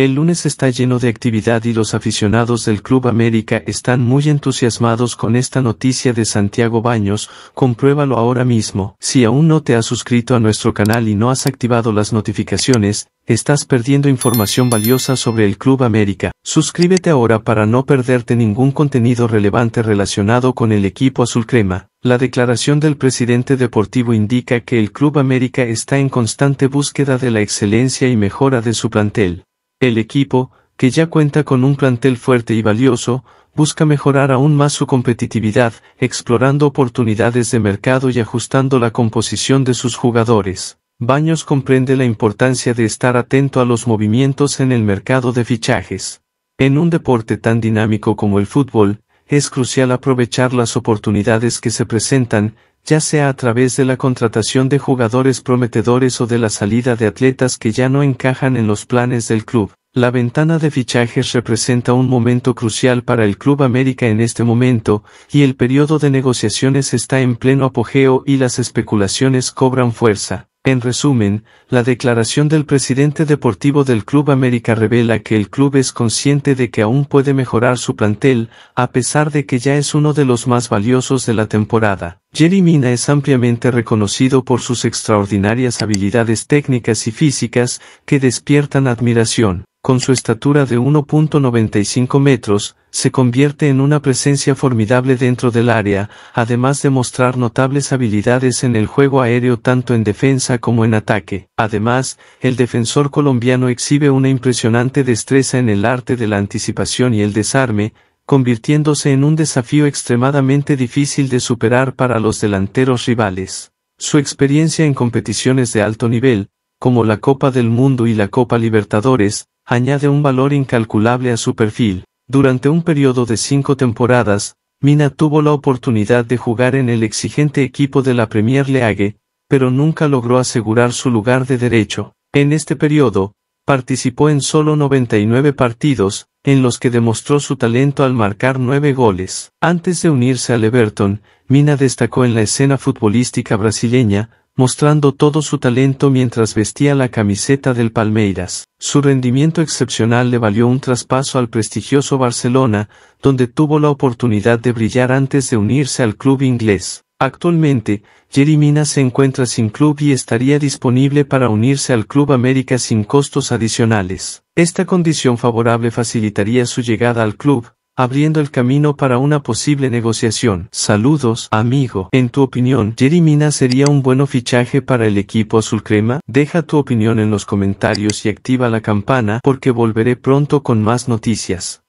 El lunes está lleno de actividad y los aficionados del Club América están muy entusiasmados con esta noticia de Santiago Baños, compruébalo ahora mismo. Si aún no te has suscrito a nuestro canal y no has activado las notificaciones, estás perdiendo información valiosa sobre el Club América. Suscríbete ahora para no perderte ningún contenido relevante relacionado con el equipo azul crema. La declaración del presidente deportivo indica que el Club América está en constante búsqueda de la excelencia y mejora de su plantel. El equipo, que ya cuenta con un plantel fuerte y valioso, busca mejorar aún más su competitividad, explorando oportunidades de mercado y ajustando la composición de sus jugadores. Baños comprende la importancia de estar atento a los movimientos en el mercado de fichajes. En un deporte tan dinámico como el fútbol, es crucial aprovechar las oportunidades que se presentan, ya sea a través de la contratación de jugadores prometedores o de la salida de atletas que ya no encajan en los planes del club. La ventana de fichajes representa un momento crucial para el Club América en este momento, y el periodo de negociaciones está en pleno apogeo y las especulaciones cobran fuerza. En resumen, la declaración del presidente deportivo del Club América revela que el club es consciente de que aún puede mejorar su plantel, a pesar de que ya es uno de los más valiosos de la temporada. Jerry Mina es ampliamente reconocido por sus extraordinarias habilidades técnicas y físicas, que despiertan admiración. Con su estatura de 1.95 metros, se convierte en una presencia formidable dentro del área, además de mostrar notables habilidades en el juego aéreo tanto en defensa como en ataque. Además, el defensor colombiano exhibe una impresionante destreza en el arte de la anticipación y el desarme, convirtiéndose en un desafío extremadamente difícil de superar para los delanteros rivales. Su experiencia en competiciones de alto nivel, como la Copa del Mundo y la Copa Libertadores, añade un valor incalculable a su perfil. Durante un periodo de cinco temporadas, Mina tuvo la oportunidad de jugar en el exigente equipo de la Premier League, pero nunca logró asegurar su lugar de derecho. En este periodo, participó en solo 99 partidos, en los que demostró su talento al marcar nueve goles. Antes de unirse al Everton, Mina destacó en la escena futbolística brasileña, mostrando todo su talento mientras vestía la camiseta del Palmeiras. Su rendimiento excepcional le valió un traspaso al prestigioso Barcelona, donde tuvo la oportunidad de brillar antes de unirse al club inglés. Actualmente, Jerry se encuentra sin club y estaría disponible para unirse al Club América sin costos adicionales. Esta condición favorable facilitaría su llegada al club, abriendo el camino para una posible negociación. Saludos, amigo. En tu opinión, Jerry sería un buen fichaje para el equipo azul crema? Deja tu opinión en los comentarios y activa la campana porque volveré pronto con más noticias.